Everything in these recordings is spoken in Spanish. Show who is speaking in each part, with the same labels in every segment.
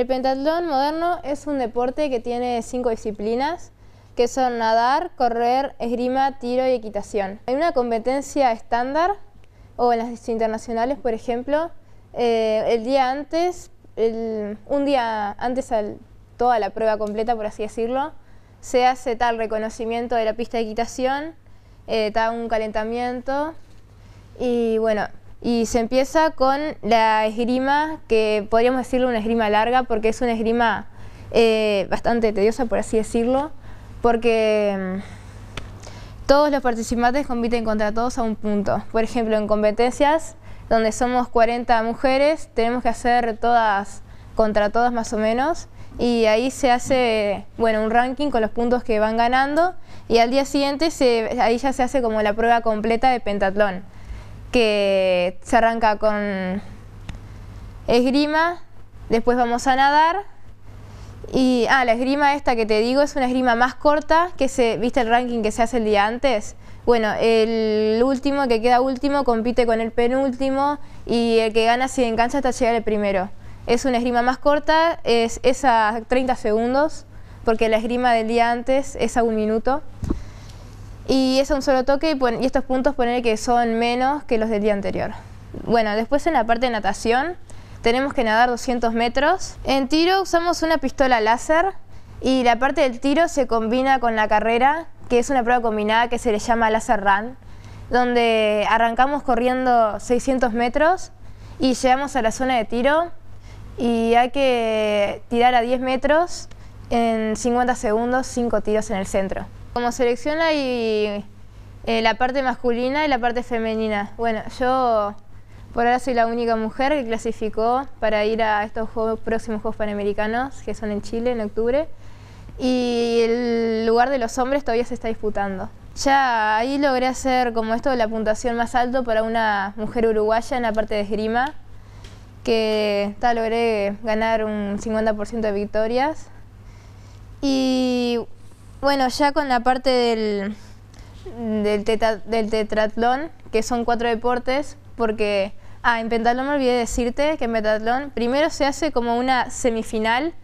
Speaker 1: El pentatlón moderno es un deporte que tiene cinco disciplinas, que son nadar, correr, esgrima, tiro y equitación. Hay una competencia estándar, o en las internacionales, por ejemplo, eh, el día antes, un día antes a toda la prueba completa, por así decirlo, se hace tal reconocimiento de la pista de equitación, eh, tal un calentamiento, y bueno, y se empieza con la esgrima, que podríamos decirlo una esgrima larga, porque es una esgrima eh, bastante tediosa, por así decirlo, porque mm, todos los participantes compiten contra todos a un punto. Por ejemplo, en competencias donde somos 40 mujeres, tenemos que hacer todas contra todas más o menos y ahí se hace bueno un ranking con los puntos que van ganando y al día siguiente ahí ya se hace como la prueba completa de pentatlón que se arranca con esgrima, después vamos a nadar. Y, ah, la esgrima esta que te digo es una esgrima más corta, que se, ¿viste el ranking que se hace el día antes? Bueno, el último, que queda último, compite con el penúltimo y el que gana se engancha hasta llegar el primero. Es una esgrima más corta, es, es a 30 segundos, porque la esgrima del día antes es a un minuto. Y es un solo toque y, estos puntos poner que son menos que los del día anterior. Bueno, después en la parte de natación tenemos que nadar 200 metros. En tiro usamos una pistola láser y la parte del tiro se combina con la carrera, que es una prueba combinada que se le llama láser run, donde arrancamos corriendo 600 metros y llegamos a la zona de tiro y hay que tirar a 10 metros en 50 segundos, 5 tiros en el centro. Como selección hay eh, la parte masculina y la parte femenina. Bueno, yo por ahora soy la única mujer que clasificó para ir a estos próximos Juegos Panamericanos, que son en Chile en octubre. Y el lugar de los hombres todavía se está disputando. Ya ahí logré hacer como esto la puntuación más alto para una mujer uruguaya en la parte de esgrima, que tal, logré ganar un 50% de victorias bueno, ya con la parte del, del, del tetratlón, que son cuatro deportes, porque... Ah, en pentatlón me olvidé decirte que en pentatlón primero se hace como una semifinal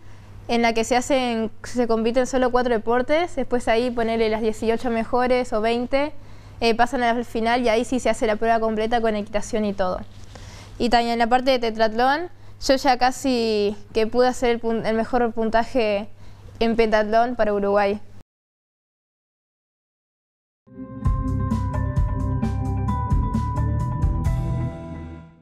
Speaker 1: en la que se hacen, se compiten solo cuatro deportes, después ahí ponerle las 18 mejores o 20, pasan eh, pasan al final y ahí sí se hace la prueba completa con equitación y todo. Y también en la parte de tetratlón, yo ya casi que pude hacer el, el mejor puntaje en pentatlón para Uruguay.